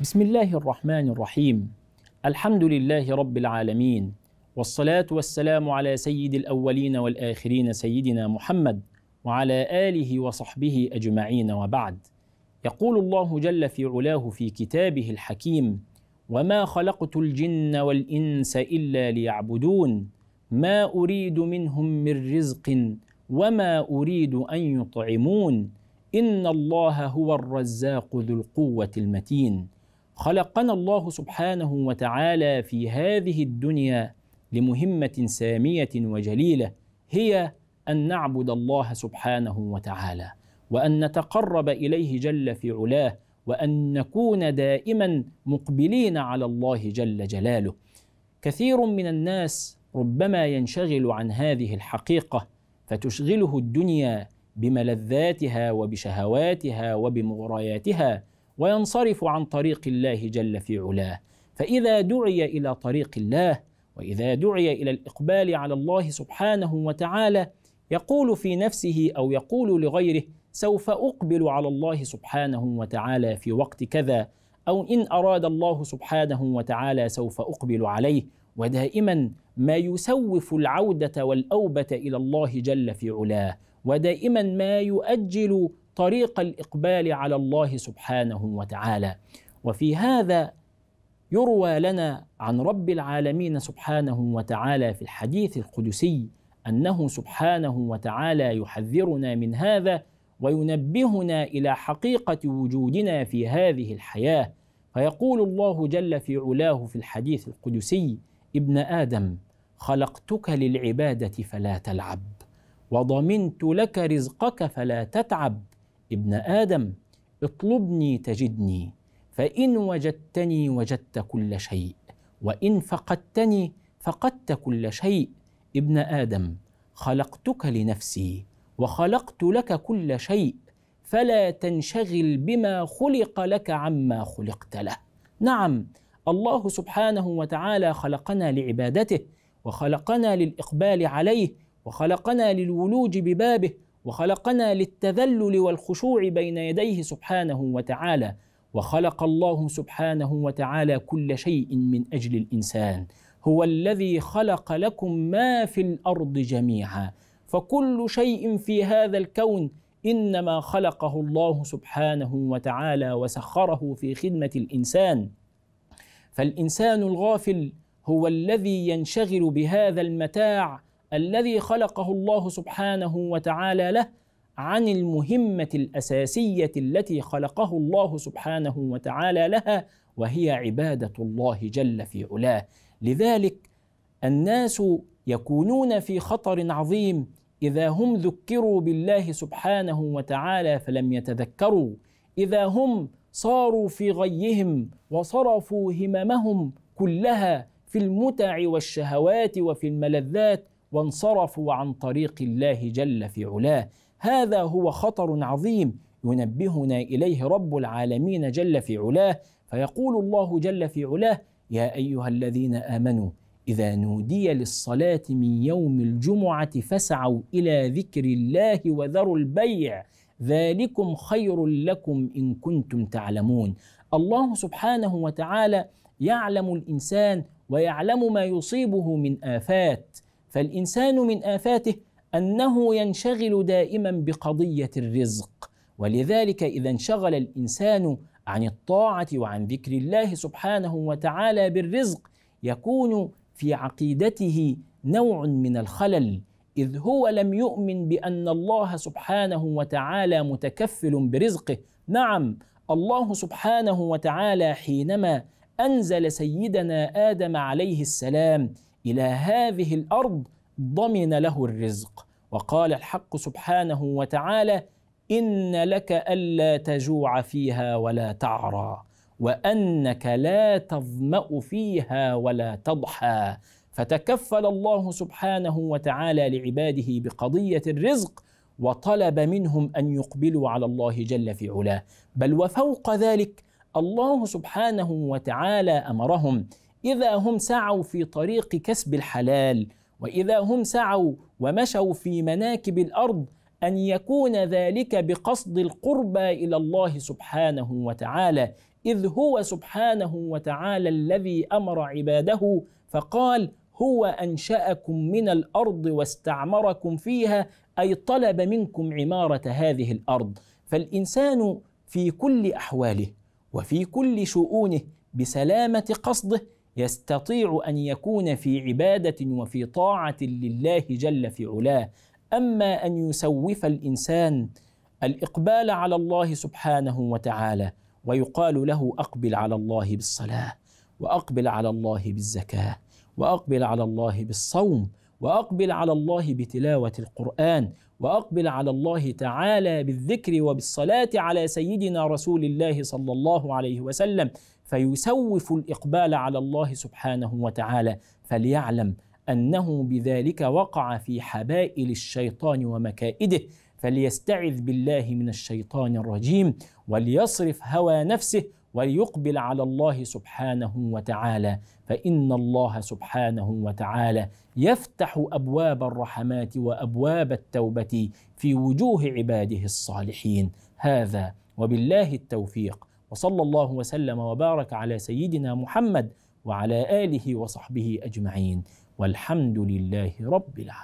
بسم الله الرحمن الرحيم الحمد لله رب العالمين والصلاة والسلام على سيد الأولين والآخرين سيدنا محمد وعلى آله وصحبه أجمعين وبعد يقول الله جل في علاه في كتابه الحكيم وما خلقت الجن والإنس إلا ليعبدون ما أريد منهم من رزق وما أريد أن يطعمون إن الله هو الرزاق ذو القوة المتين خلقنا الله سبحانه وتعالى في هذه الدنيا لمهمه ساميه وجليله هي ان نعبد الله سبحانه وتعالى وان نتقرب اليه جل في علاه وان نكون دائما مقبلين على الله جل جلاله كثير من الناس ربما ينشغل عن هذه الحقيقه فتشغله الدنيا بملذاتها وبشهواتها وبمغرياتها وينصرف عن طريق الله جل في علاه فاذا دعي الى طريق الله واذا دعي الى الاقبال على الله سبحانه وتعالى يقول في نفسه او يقول لغيره سوف اقبل على الله سبحانه وتعالى في وقت كذا او ان اراد الله سبحانه وتعالى سوف اقبل عليه ودائما ما يسوف العوده والاوبه الى الله جل في علاه ودائما ما يؤجل طريق الاقبال على الله سبحانه وتعالى وفي هذا يروى لنا عن رب العالمين سبحانه وتعالى في الحديث القدسي انه سبحانه وتعالى يحذرنا من هذا وينبهنا الى حقيقه وجودنا في هذه الحياه فيقول الله جل في علاه في الحديث القدسي ابن ادم خلقتك للعباده فلا تلعب وضمنت لك رزقك فلا تتعب ابن آدم اطلبني تجدني فإن وجدتني وجدت كل شيء وإن فقدتني فقدت كل شيء ابن آدم خلقتك لنفسي وخلقت لك كل شيء فلا تنشغل بما خلق لك عما خلقت له نعم الله سبحانه وتعالى خلقنا لعبادته وخلقنا للاقبال عليه وخلقنا للولوج ببابه وخلقنا للتذلل والخشوع بين يديه سبحانه وتعالى وخلق الله سبحانه وتعالى كل شيء من اجل الانسان هو الذي خلق لكم ما في الارض جميعا فكل شيء في هذا الكون انما خلقه الله سبحانه وتعالى وسخره في خدمه الانسان فالانسان الغافل هو الذي ينشغل بهذا المتاع الذي خلقه الله سبحانه وتعالى له عن المهمة الأساسية التي خلقه الله سبحانه وتعالى لها وهي عبادة الله جل في علاه لذلك الناس يكونون في خطر عظيم إذا هم ذكروا بالله سبحانه وتعالى فلم يتذكروا إذا هم صاروا في غيهم وصرفوا هممهم كلها في المتع والشهوات وفي الملذات وانصرفوا عن طريق الله جل في علاه هذا هو خطر عظيم ينبهنا اليه رب العالمين جل في علاه فيقول الله جل في علاه يا ايها الذين امنوا اذا نودي للصلاه من يوم الجمعه فسعوا الى ذكر الله وذروا البيع ذلكم خير لكم ان كنتم تعلمون الله سبحانه وتعالى يعلم الانسان ويعلم ما يصيبه من افات فالإنسان من آفاته أنه ينشغل دائما بقضية الرزق ولذلك إذا انشغل الإنسان عن الطاعة وعن ذكر الله سبحانه وتعالى بالرزق يكون في عقيدته نوع من الخلل إذ هو لم يؤمن بأن الله سبحانه وتعالى متكفل برزقه نعم الله سبحانه وتعالى حينما أنزل سيدنا آدم عليه السلام الى هذه الارض ضمن له الرزق وقال الحق سبحانه وتعالى ان لك الا تجوع فيها ولا تعرى وانك لا تظما فيها ولا تضحى فتكفل الله سبحانه وتعالى لعباده بقضيه الرزق وطلب منهم ان يقبلوا على الله جل في علاه بل وفوق ذلك الله سبحانه وتعالى امرهم إذا هم سعوا في طريق كسب الحلال وإذا هم سعوا ومشوا في مناكب الأرض أن يكون ذلك بقصد القربى إلى الله سبحانه وتعالى إذ هو سبحانه وتعالى الذي أمر عباده فقال هو أنشأكم من الأرض واستعمركم فيها أي طلب منكم عمارة هذه الأرض فالإنسان في كل أحواله وفي كل شؤونه بسلامة قصده يستطيع ان يكون في عباده وفي طاعه لله جل في علاه اما ان يسوف الانسان الاقبال على الله سبحانه وتعالى ويقال له اقبل على الله بالصلاه واقبل على الله بالزكاه واقبل على الله بالصوم واقبل على الله بتلاوه القران واقبل على الله تعالى بالذكر وبالصلاه على سيدنا رسول الله صلى الله عليه وسلم فيسوف الاقبال على الله سبحانه وتعالى فليعلم انه بذلك وقع في حبائل الشيطان ومكائده فليستعذ بالله من الشيطان الرجيم وليصرف هوى نفسه وليقبل على الله سبحانه وتعالى فان الله سبحانه وتعالى يفتح ابواب الرحمات وابواب التوبه في وجوه عباده الصالحين هذا وبالله التوفيق وصلى الله وسلم وبارك على سيدنا محمد وعلى اله وصحبه اجمعين والحمد لله رب العالمين